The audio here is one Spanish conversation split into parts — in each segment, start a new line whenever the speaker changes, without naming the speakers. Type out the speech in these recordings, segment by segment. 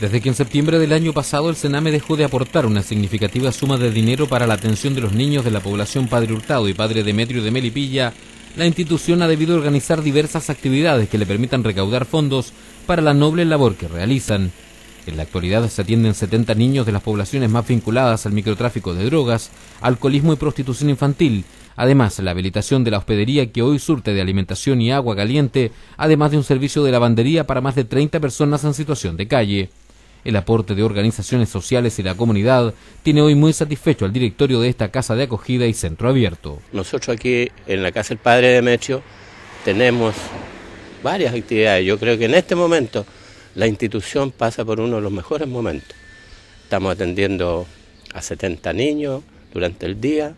Desde que en septiembre del año pasado el Sename dejó de aportar una significativa suma de dinero para la atención de los niños de la población Padre Hurtado y Padre Demetrio de Melipilla, la institución ha debido organizar diversas actividades que le permitan recaudar fondos para la noble labor que realizan. En la actualidad se atienden 70 niños de las poblaciones más vinculadas al microtráfico de drogas, alcoholismo y prostitución infantil, además la habilitación de la hospedería que hoy surte de alimentación y agua caliente, además de un servicio de lavandería para más de 30 personas en situación de calle. El aporte de organizaciones sociales y la comunidad tiene hoy muy satisfecho al directorio de esta casa de acogida y centro abierto.
Nosotros aquí en la Casa del Padre Mecho tenemos varias actividades. Yo creo que en este momento la institución pasa por uno de los mejores momentos. Estamos atendiendo a 70 niños durante el día,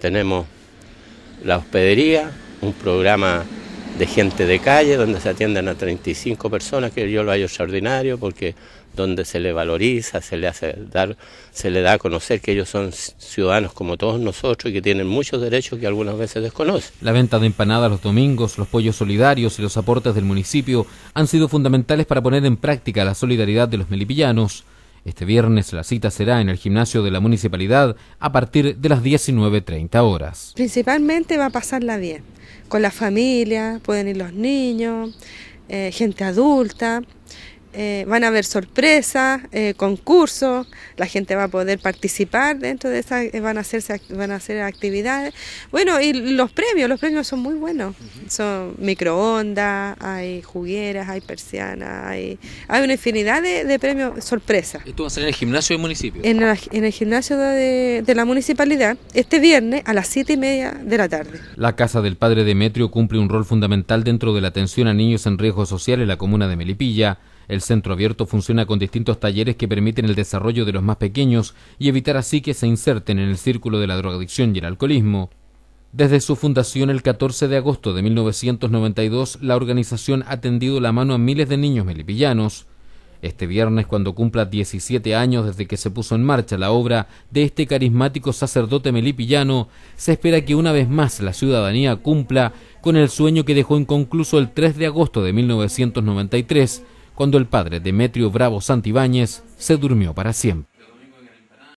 tenemos la hospedería, un programa de gente de calle, donde se atienden a 35 personas, que yo lo hallo extraordinario porque donde se le valoriza, se le hace dar, se le da a conocer que ellos son ciudadanos como todos nosotros y que tienen muchos derechos que algunas veces desconocen.
La venta de empanadas los domingos, los pollos solidarios y los aportes del municipio han sido fundamentales para poner en práctica la solidaridad de los melipillanos. Este viernes la cita será en el gimnasio de la municipalidad a partir de las 19.30 horas.
Principalmente va a pasar la 10 con la familia, pueden ir los niños, eh, gente adulta. Eh, van a haber sorpresas, eh, concursos, la gente va a poder participar dentro de esas, eh, van a hacerse van a hacer actividades. Bueno, y los premios, los premios son muy buenos. Son microondas, hay jugueras, hay persianas, hay, hay una infinidad de, premios sorpresa. ¿Y tú vas
a ser en el gimnasio del municipio? En,
el gimnasio de, de, la municipalidad, este viernes a las siete y media de la tarde.
La Casa del Padre Demetrio cumple un rol fundamental dentro de la atención a niños en riesgo social en la comuna de Melipilla el centro abierto funciona con distintos talleres que permiten el desarrollo de los más pequeños y evitar así que se inserten en el círculo de la drogadicción y el alcoholismo. Desde su fundación el 14 de agosto de 1992, la organización ha tendido la mano a miles de niños melipillanos. Este viernes, cuando cumpla 17 años desde que se puso en marcha la obra de este carismático sacerdote melipillano, se espera que una vez más la ciudadanía cumpla con el sueño que dejó inconcluso el 3 de agosto de 1993 cuando el padre Demetrio Bravo Santibáñez se durmió para siempre.